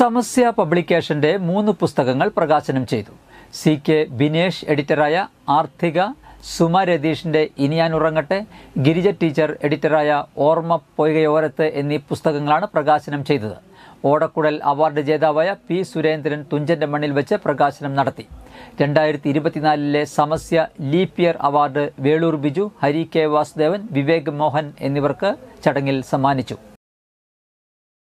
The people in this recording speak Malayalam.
സമസ്യ പബ്ലിക്കേഷന്റെ മൂന്ന് പുസ്തകങ്ങൾ പ്രകാശനം ചെയ്തു സി കെ ബിനേഷ് എഡിറ്ററായ ആർത്തിക സുമ രതീഷിൻ്റെ ഇനി ഞാൻ ഉറങ്ങട്ടെ ഗിരിജ ടീച്ചർ എഡിറ്ററായ ഓർമ്മ പൊയ്കയോരത്ത് എന്നീ പുസ്തകങ്ങളാണ് പ്രകാശനം ചെയ്തത് ഓടക്കുടൽ അവാർഡ് ജേതാവായ പി സുരേന്ദ്രൻ തുഞ്ചന്റെ മണ്ണിൽ വെച്ച് പ്രകാശനം നടത്തി രണ്ടായിരത്തി ഇരുപത്തിനാലിലെ സമസ്യ ലീപിയർ അവാർഡ് വേളൂർ ബിജു ഹരി കെ വാസുദേവൻ വിവേക് മോഹൻ എന്നിവർക്ക് ചടങ്ങിൽ സമ്മാനിച്ചു